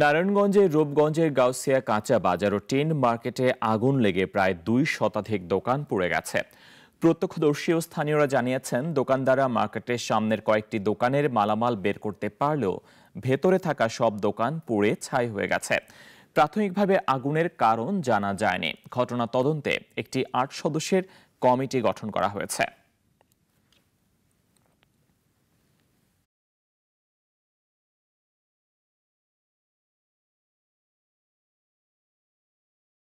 নারায়ণগঞ্জের রূপগঞ্জের গাউসিয়া কাঁচা বাজার ও টেন মার্কেটে আগুন লেগে প্রায় দুই শতাধিক দোকান পুড়ে গেছে প্রত্যক্ষদর্শী ও স্থানীয়রা জানিয়েছেন দোকানদাররা মার্কেটের সামনের কয়েকটি দোকানের মালামাল বের করতে পারলেও ভেতরে থাকা সব দোকান পুড়ে ছাই হয়ে গেছে প্রাথমিকভাবে আগুনের কারণ জানা যায়নি ঘটনা তদন্তে একটি আট সদস্যের কমিটি গঠন করা হয়েছে